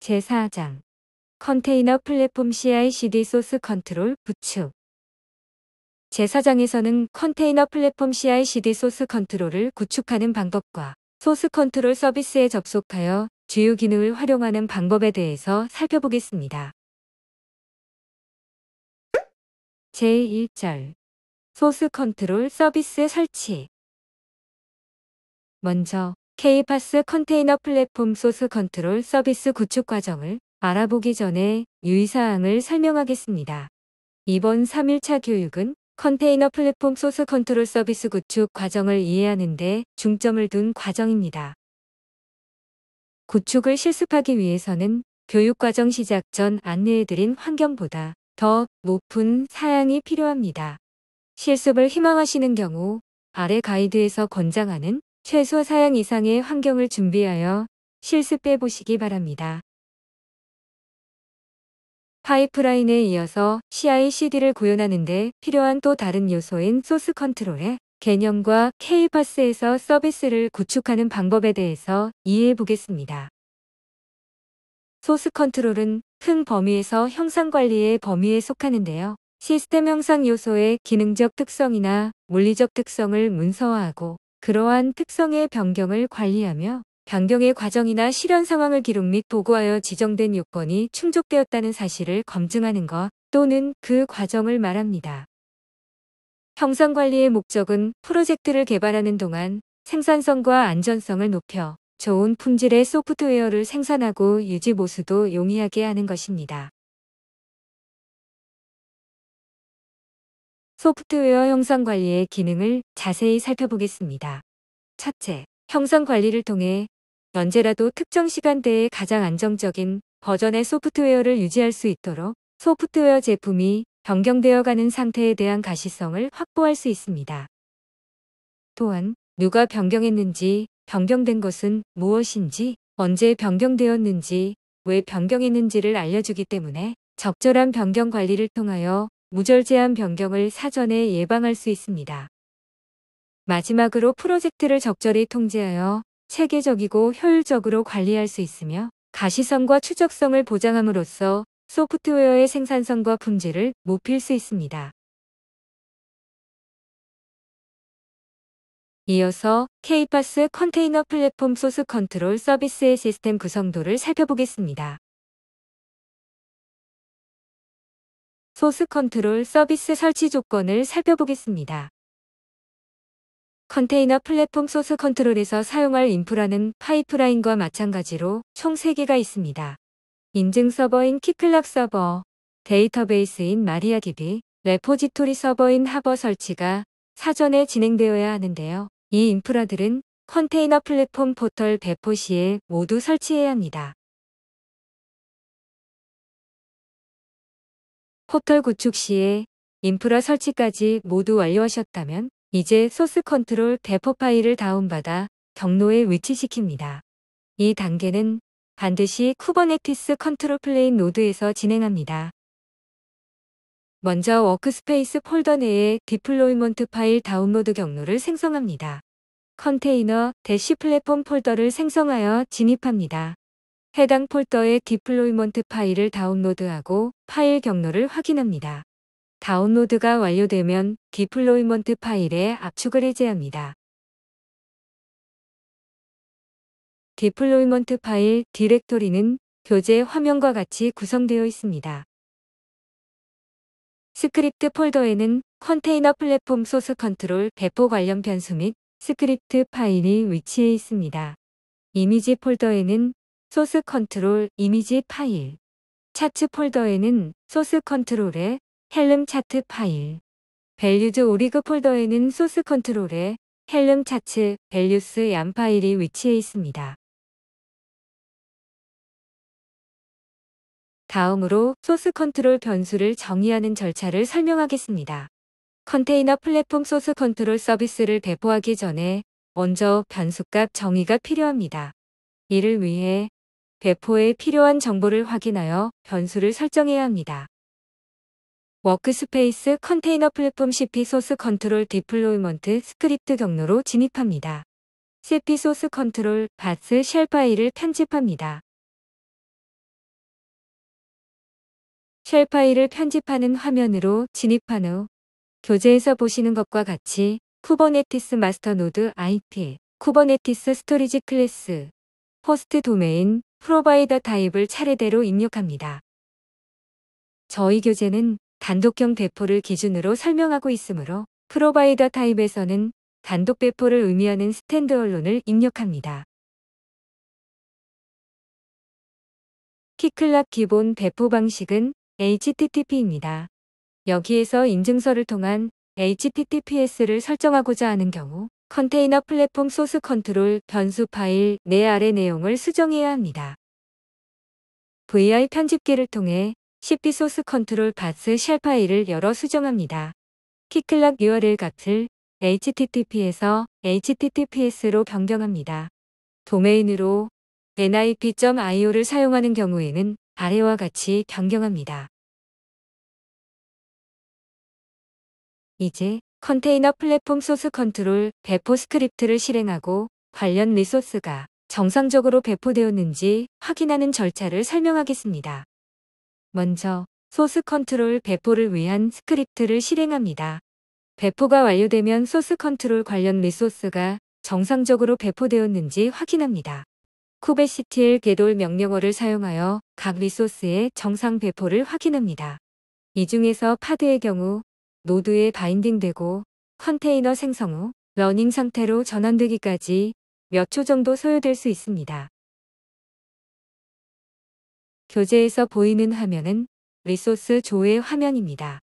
제4장 컨테이너 플랫폼 CI/CD 소스 컨트롤 부축 제4장에서는 컨테이너 플랫폼 CI/CD 소스 컨트롤을 구축하는 방법과 소스 컨트롤 서비스에 접속하여 주요 기능을 활용하는 방법에 대해서 살펴보겠습니다. 제1절 소스 컨트롤 서비스 설치 먼저 K-파스 컨테이너 플랫폼 소스 컨트롤 서비스 구축 과정을 알아보기 전에 유의사항을 설명하겠습니다. 이번 3일차 교육은 컨테이너 플랫폼 소스 컨트롤 서비스 구축 과정을 이해하는 데 중점을 둔 과정입니다. 구축을 실습하기 위해서는 교육과정 시작 전 안내해드린 환경보다 더 높은 사양이 필요합니다. 실습을 희망하시는 경우 아래 가이드에서 권장하는 최소 사양 이상의 환경을 준비하여 실습 해보시기 바랍니다. 파이프라인에 이어서 CI/CD를 구현하는데 필요한 또 다른 요소인 소스 컨트롤의 개념과 K-파스에서 서비스를 구축하는 방법에 대해서 이해해 보겠습니다. 소스 컨트롤은 큰 범위에서 형상 관리의 범위에 속하는데요. 시스템 형상 요소의 기능적 특성이나 물리적 특성을 문서화하고 그러한 특성의 변경을 관리하며 변경의 과정이나 실현 상황을 기록 및 보고하여 지정된 요건이 충족되었다는 사실을 검증하는 것 또는 그 과정을 말합니다. 형성관리의 목적은 프로젝트를 개발하는 동안 생산성과 안전성을 높여 좋은 품질의 소프트웨어를 생산하고 유지 모수도 용이하게 하는 것입니다. 소프트웨어 형상 관리의 기능을 자세히 살펴보겠습니다. 첫째, 형상 관리를 통해 언제라도 특정 시간대에 가장 안정적인 버전의 소프트웨어를 유지할 수 있도록 소프트웨어 제품이 변경되어 가는 상태에 대한 가시성을 확보할 수 있습니다. 또한 누가 변경했는지, 변경된 것은 무엇인지, 언제 변경되었는지, 왜 변경했는지를 알려주기 때문에 적절한 변경 관리를 통하여 무절제한 변경을 사전에 예방할 수 있습니다. 마지막으로 프로젝트를 적절히 통제하여 체계적이고 효율적으로 관리할 수 있으며 가시성과 추적성을 보장함으로써 소프트웨어의 생산성과 품질을 높일 수 있습니다. 이어서 k p a s 컨테이너 플랫폼 소스 컨트롤 서비스의 시스템 구성도를 살펴보겠습니다. 소스 컨트롤 서비스 설치 조건을 살펴보겠습니다. 컨테이너 플랫폼 소스 컨트롤에서 사용할 인프라는 파이프라인과 마찬가지로 총 3개가 있습니다. 인증 서버인 키클락 서버, 데이터베이스인 마리아 d 비 레포지토리 서버인 하버 설치가 사전에 진행되어야 하는데요. 이 인프라들은 컨테이너 플랫폼 포털 배포 시에 모두 설치해야 합니다. 포털 구축 시에 인프라 설치까지 모두 완료하셨다면 이제 소스 컨트롤 배포 파일을 다운받아 경로에 위치시킵니다. 이 단계는 반드시 쿠버네티스 컨트롤 플레인 노드에서 진행합니다. 먼저 워크스페이스 폴더 내에 디플로이먼트 파일 다운로드 경로를 생성합니다. 컨테이너 대시 플랫폼 폴더를 생성하여 진입합니다. 해당 폴더의 디플로이먼트 파일을 다운로드하고 파일 경로를 확인합니다. 다운로드가 완료되면 디플로이먼트 파일에 압축을 해제합니다. 디플로이먼트 파일 디렉토리는 교재 화면과 같이 구성되어 있습니다. 스크립트 폴더에는 컨테이너 플랫폼 소스 컨트롤 배포 관련 변수 및 스크립트 파일이 위치해 있습니다. 이미지 폴더에는 소스 컨트롤 이미지 파일 차트 폴더에는 소스 컨트롤의 헬름 차트 파일 밸류즈 오리그 폴더에는 소스 컨트롤의 헬름 차트 밸류스 양 파일이 위치해 있습니다. 다음으로 소스 컨트롤 변수를 정의하는 절차를 설명하겠습니다. 컨테이너 플랫폼 소스 컨트롤 서비스를 배포하기 전에 먼저 변수값 정의가 필요합니다. 이를 위해 배포에 필요한 정보를 확인하여 변수를 설정해야 합니다. 워크스페이스 컨테이너 플랫폼 CP 소스 컨트롤 디플로이먼트 스크립트 경로로 진입합니다. CP 소스 컨트롤 바스 쉘 파일을 편집합니다. 쉘 파일을 편집하는 화면으로 진입한 후 교재에서 보시는 것과 같이 쿠버네티스 마스터 노드 IP, 쿠버네티스 스토리지 클래스, 호스트 도메인, 프로바이더 타입을 차례대로 입력합니다. 저희 교재는 단독형 배포를 기준으로 설명하고 있으므로 프로바이더 타입에서는 단독 배포를 의미하는 스탠드얼론을 입력합니다. 키클락 기본 배포 방식은 HTTP입니다. 여기에서 인증서를 통한 HTTPS를 설정하고자 하는 경우 컨테이너 플랫폼 소스 컨트롤 변수 파일 내 아래 내용을 수정해야 합니다. vi 편집기를 통해 cp 소스 컨트롤 바스 쉘 파일을 열어 수정합니다. 키클락 URL 값을 http에서 https로 변경합니다. 도메인으로 nip.io를 사용하는 경우에는 아래와 같이 변경합니다. 이제 컨테이너 플랫폼 소스 컨트롤 배포 스크립트를 실행하고 관련 리소스가 정상적으로 배포되었는지 확인하는 절차를 설명하겠습니다. 먼저 소스 컨트롤 배포를 위한 스크립트를 실행합니다. 배포가 완료되면 소스 컨트롤 관련 리소스가 정상적으로 배포되었는지 확인합니다. 쿠베시틸 l 돌 명령어를 사용하여 각 리소스의 정상 배포를 확인합니다. 이 중에서 파드의 경우 노드에 바인딩되고 컨테이너 생성 후 러닝 상태로 전환되기까지 몇 초 정도 소요될 수 있습니다. 교재에서 보이는 화면은 리소스 조회 화면입니다.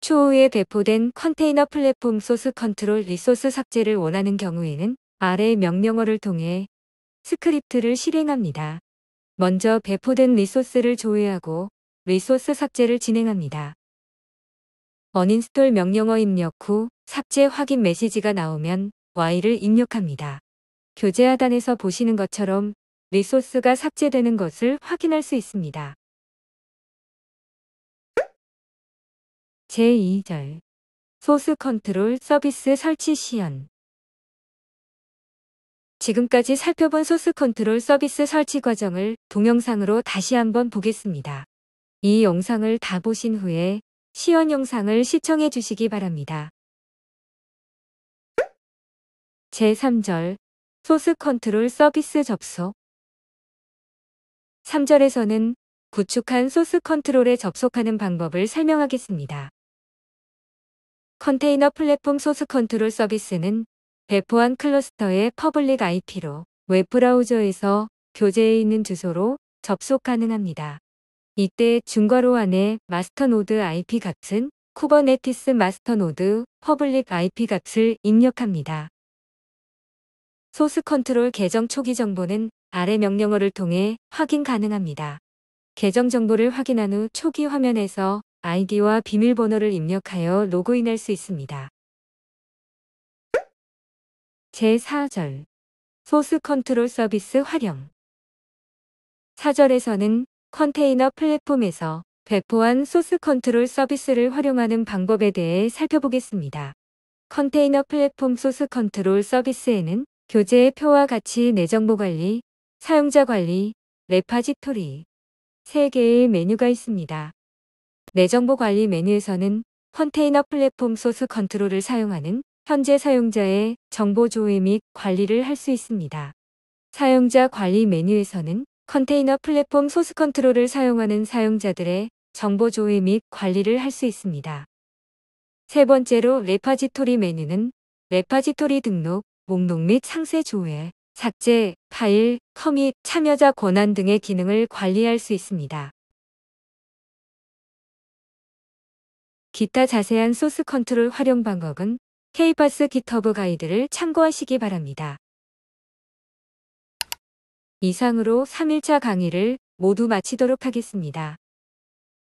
초우에 배포된 컨테이너 플랫폼 소스 컨트롤 리소스 삭제를 원하는 경우에는 아래 명령어를 통해 스크립트를 실행합니다. 먼저 배포된 리소스를 조회하고 리소스 삭제를 진행합니다. 어인스톨 명령어 입력 후 삭제 확인 메시지가 나오면 Y를 입력합니다. 교재 하단에서 보시는 것처럼 리소스가 삭제되는 것을 확인할 수 있습니다. 제2절 소스 컨트롤 서비스 설치 시연 지금까지 살펴본 소스 컨트롤 서비스 설치 과정을 동영상으로 다시 한번 보겠습니다. 이 영상을 다 보신 후에 시연 영상을 시청해 주시기 바랍니다. 제3절 소스 컨트롤 서비스 접속 3절에서는 구축한 소스 컨트롤에 접속하는 방법을 설명하겠습니다. 컨테이너 플랫폼 소스 컨트롤 서비스는 배포한 클러스터의 퍼블릭 IP로 웹브라우저에서 교재에 있는 주소로 접속 가능합니다. 이때 중괄호 안에 마스터노드 IP 값은 쿠버네티스 마스터노드 퍼블릭 IP 값을 입력합니다. 소스 컨트롤 계정 초기 정보는 아래 명령어를 통해 확인 가능합니다. 계정 정보를 확인한 후 초기 화면에서 아이디와 비밀번호를 입력하여 로그인할 수 있습니다. 제4절 소스 컨트롤 서비스 활용 4절에서는 컨테이너 플랫폼에서 배포한 소스 컨트롤 서비스를 활용하는 방법에 대해 살펴보겠습니다. 컨테이너 플랫폼 소스 컨트롤 서비스에는 교재의 표와 같이 내정보 관리, 사용자 관리, 레파지토리 3개의 메뉴가 있습니다. 내정보 관리 메뉴에서는 컨테이너 플랫폼 소스 컨트롤을 사용하는 현재 사용자의 정보 조회 및 관리를 할 수 있습니다. 사용자 관리 메뉴에서는 컨테이너 플랫폼 소스 컨트롤을 사용하는 사용자들의 정보 조회 및 관리를 할 수 있습니다. 세 번째로 레파지토리 메뉴는 레파지토리 등록, 목록 및 상세 조회, 삭제, 파일, 커밋, 참여자 권한 등의 기능을 관리할 수 있습니다. 기타 자세한 소스 컨트롤 활용 방법은 케이바스 h u b 가이드를 참고하시기 바랍니다. 이상으로 3일차 강의를 모두 마치도록 하겠습니다.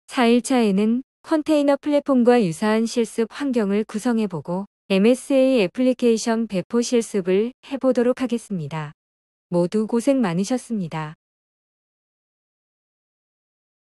4일차에는 컨테이너 플랫폼과 유사한 실습 환경을 구성해보고 MSA 애플리케이션 배포 실습을 해보도록 하겠습니다. 모두 고생 많으셨습니다.